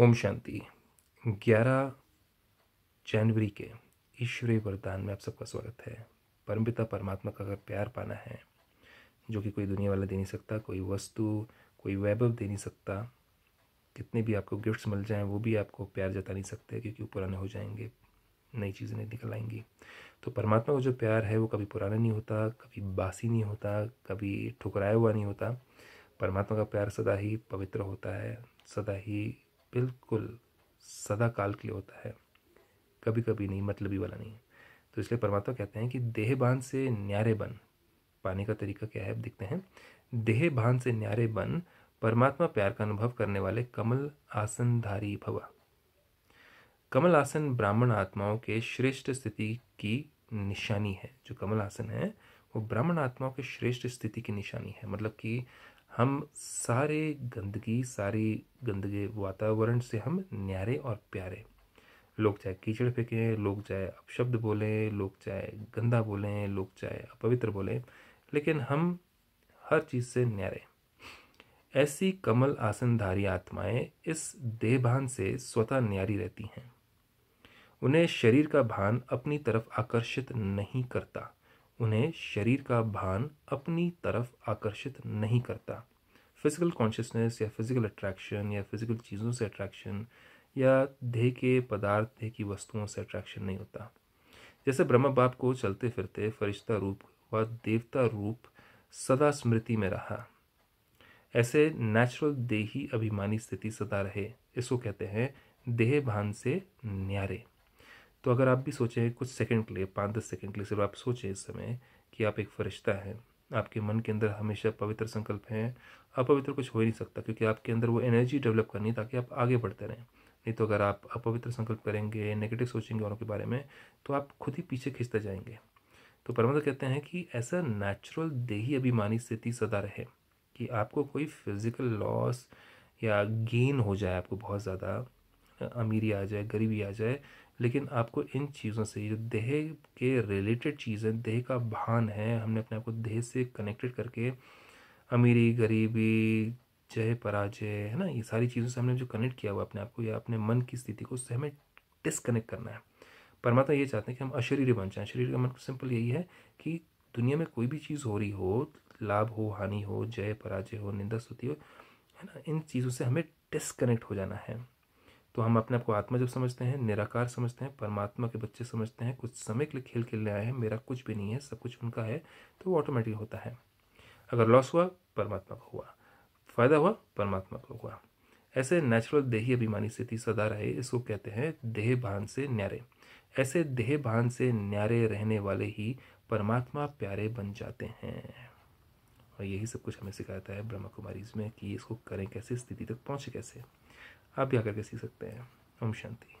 ओम शांति 11 जनवरी के ईश्वरीय वरदान में आप सबका स्वागत है परमपिता परमात्मा का अगर प्यार पाना है जो कि कोई दुनिया वाला दे नहीं सकता कोई वस्तु कोई वैभव दे नहीं सकता कितने भी आपको गिफ्ट्स मिल जाएं वो भी आपको प्यार जता नहीं सकते क्योंकि वो पुराने हो जाएंगे नई चीज़ें नहीं निकल आएंगी तो परमात्मा का जो प्यार है वो कभी पुराना नहीं होता कभी बासी नहीं होता कभी ठुकराया हुआ नहीं होता परमात्मा का प्यार सदा ही पवित्र होता है सदा ही बिल्कुल सदा काल के लिए होता है कभी कभी नहीं मतलब ही वाला नहीं है तो इसलिए परमात्मा कहते हैं कि देह बांध से न्यारे बन पाने का तरीका क्या है अब हैं देह बांध से न्यारे बन परमात्मा प्यार का अनुभव करने वाले कमल आसनधारी भवा कमल आसन ब्राह्मण आत्माओं के श्रेष्ठ स्थिति की निशानी है जो कमल आसन है वो ब्राह्मण आत्माओं के श्रेष्ठ स्थिति की निशानी है मतलब कि हम सारे गंदगी सारी गंदगी वातावरण से हम न्यारे और प्यारे लोग चाहे कीचड़ फेंकें लोग चाहे अपशब्द बोलें लोग चाहे गंदा बोलें लोग चाहे अपवित्र बोलें लेकिन हम हर चीज़ से न्यारे ऐसी कमल आसनधारी आत्माएं इस देहभान से स्वतः न्यारी रहती हैं उन्हें शरीर का भान अपनी तरफ आकर्षित नहीं करता उन्हें शरीर का भान अपनी तरफ आकर्षित नहीं करता फिज़िकल कॉन्शियसनेस या फिज़िकल अट्रैक्शन या फिज़िकल चीज़ों से अट्रैक्शन या देह के पदार्थ देह की वस्तुओं से अट्रैक्शन नहीं होता जैसे ब्रह्म बाप को चलते फिरते फरिश्ता रूप व देवता रूप सदा स्मृति में रहा ऐसे नेचुरल देही अभिमानी स्थिति सदा रहे इसको कहते हैं देह भान से न्यारे तो अगर आप भी सोचें कुछ सेकंड के लिए पाँच दस सेकंड के लिए सिर्फ आप सोचें इस समय कि आप एक फरिश्ता हैं आपके मन के अंदर हमेशा पवित्र संकल्प हैं अपवित्र कुछ हो ही नहीं सकता क्योंकि आपके अंदर वो एनर्जी डेवलप करनी है ताकि आप आगे बढ़ते रहें नहीं तो अगर आप अपवित्र संकल्प करेंगे नेगेटिव सोचेंगे औरों के बारे में तो आप खुद ही पीछे खींचते जाएंगे तो परमात्मा कहते हैं कि ऐसा नेचुरल देही अभिमानी स्थिति सदा रहे कि आपको कोई फिज़िकल लॉस या गेन हो जाए आपको बहुत ज़्यादा अमीरी आ जाए गरीबी आ जाए लेकिन आपको इन चीज़ों से जो देह के रिलेटेड चीज़ें देह का भान है हमने अपने आप को देह से कनेक्टेड करके अमीरी गरीबी जय पराजय है ना ये सारी चीज़ों से हमने जो कनेक्ट किया हुआ अपने आप को या अपने मन की स्थिति को उससे हमें डिसकनेक्ट करना है परमात्मा ये चाहते हैं कि हम अशरीर बन जाएँ शरीर का मतलब सिंपल यही है कि दुनिया में कोई भी चीज़ हो रही हो लाभ हो हानि हो जय पराजय हो निंदा स्तुति हो है ना इन चीज़ों से हमें डिसकनेक्ट हो जाना है तो हम अपने आप को आत्मा जब समझते हैं निराकार समझते हैं परमात्मा के बच्चे समझते हैं कुछ समय के लिए खेल खेलने आए हैं मेरा कुछ भी नहीं है सब कुछ उनका है तो वो ऑटोमेटिक होता है अगर लॉस हुआ परमात्मा को हुआ फ़ायदा हुआ परमात्मा को हुआ ऐसे नेचुरल देही अभिमानी स्थिति सदा रहे इसको कहते हैं देह भान से न्यारे ऐसे देह भान से न्यारे रहने वाले ही परमात्मा प्यारे बन जाते हैं और यही सब कुछ हमें सिखाता है ब्रह्मा कुमारीज में कि इसको करें कैसे स्थिति तक पहुँचे कैसे आप भी आकर के सीख सकते हैं ओम शांति